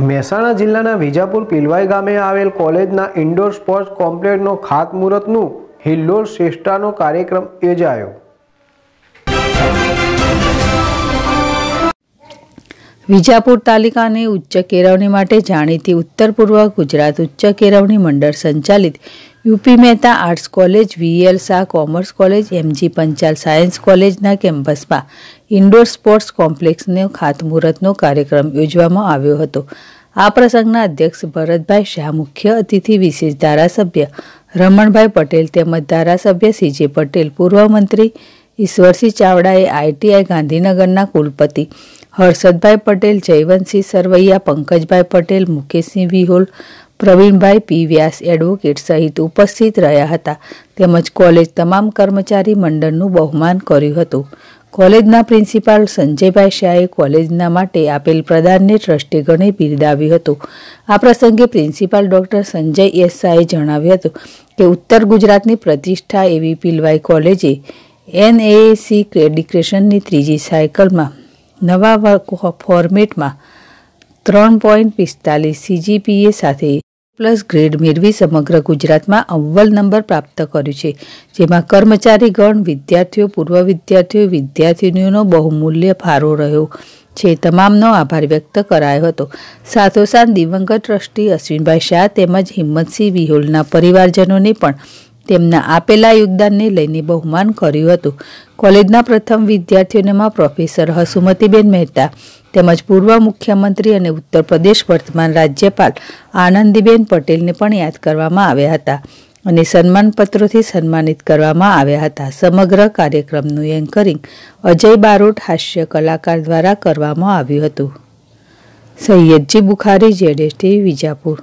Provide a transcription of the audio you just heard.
મહેસાણા જિલ્લાના વિજાપુર પીલવાઈ ગામે આવેલ કોલેજના ઇન્ડોર સ્પોર્ટ્સ કોમ્પ્લેક્સનો ખાતમુહૂર્તનું હિલ્લોર શ્રેષ્ઠાનો કાર્યક્રમ યોજાયો વિજાપુર તાલુકાની ઉચ્ચ કેળવણી માટે જાણીતી ઉત્તર પૂર્વ ગુજરાત ઉચ્ચ કેળવણી મંડળ સંચાલિત UP Mehta arts college VL Shah commerce college MG Panchal science કોલેજના કેમ્પસમાં ઇન્ડોર સ્પોર્ટ્સ કોમ્પ્લેક્સનો ખાતમુહૂર્તનો કાર્યક્રમ યોજવામાં આવ્યો હતો આ પ્રસંગના અધ્યક્ષ ભરતભાઈ શાહ મુખ્ય અતિથિ વિશેષ ધારાસભ્ય રમણભાઈ પટેલ તેમજ ધારાસભ્ય સીજે પટેલ પૂર્વ મંત્રી ઈશ્વરસિંહ ચાવડાએ આઈટીઆઈ ગાંધીનગરના કુલપતિ હર્ષદભાઈ પટેલ જયવંતસિંહ સરવૈયા પંકજભાઈ પટેલ મુકેશસિંહ વિહોલ પ્રવીણભાઈ પી વ્યાસ એડવોકેટ સહિત ઉપસ્થિત રહ્યા હતા તેમજ કોલેજ તમામ કર્મચારી મંડળનું બહુમાન કર્યું હતું કોલેજના પ્રિન્સિપાલ સંજયભાઈ શાહે કોલેજના માટે આપેલ પ્રદાનને ટ્રસ્ટી ગણે બિરદાવ્યું હતું આ પ્રસંગે પ્રિન્સિપાલ ડૉક્ટર સંજય એસ શાહે જણાવ્યું હતું કે ઉત્તર ગુજરાતની પ્રતિષ્ઠા એવી પીલવાઈ કોલેજે એનએસી ડિક્રેશનની ત્રીજી સાયકલમાં નવા વર્ક ફોર્મેટમાં ત્રણ પોઈન્ટ પિસ્તાલીસ સીજીપીએ સાથે પ્લસ ગ્રેડ મેળવી સમગ્ર ગુજરાતમાં અવ્વલ નંબર પ્રાપ્ત કર્યું છે જેમાં કર્મચારીગણ વિદ્યાર્થીઓ પૂર્વ વિદ્યાર્થીઓ વિદ્યાર્થીનીઓનો બહુમૂલ્ય ફાળો રહ્યો છે તમામનો આભાર વ્યક્ત કરાયો હતો સાથોસાથ દિવંગત ટ્રસ્ટી અશ્વિનભાઈ શાહ તેમજ હિંમતસિંહ વિહોલના પરિવારજનોને પણ તેમના આપેલા યોગદાનને લઈને બહુમાન કર્યું હતું કોલેજના પ્રથમ વિદ્યાર્થીઓમાં પ્રોફેસર હસુમતીબેન મહેતા તેમજ પૂર્વ મુખ્યમંત્રી અને ઉત્તર પ્રદેશ વર્તમાન રાજ્યપાલ આનંદીબેન પટેલને પણ યાદ કરવામાં આવ્યા હતા અને સન્માનપત્રોથી સન્માનિત કરવામાં આવ્યા હતા સમગ્ર કાર્યક્રમનું એન્કરિંગ અજય બારોટ હાસ્ય કલાકાર દ્વારા કરવામાં આવ્યું હતું સૈયદજી બુખારી જેડેસ્ટી વિજાપુર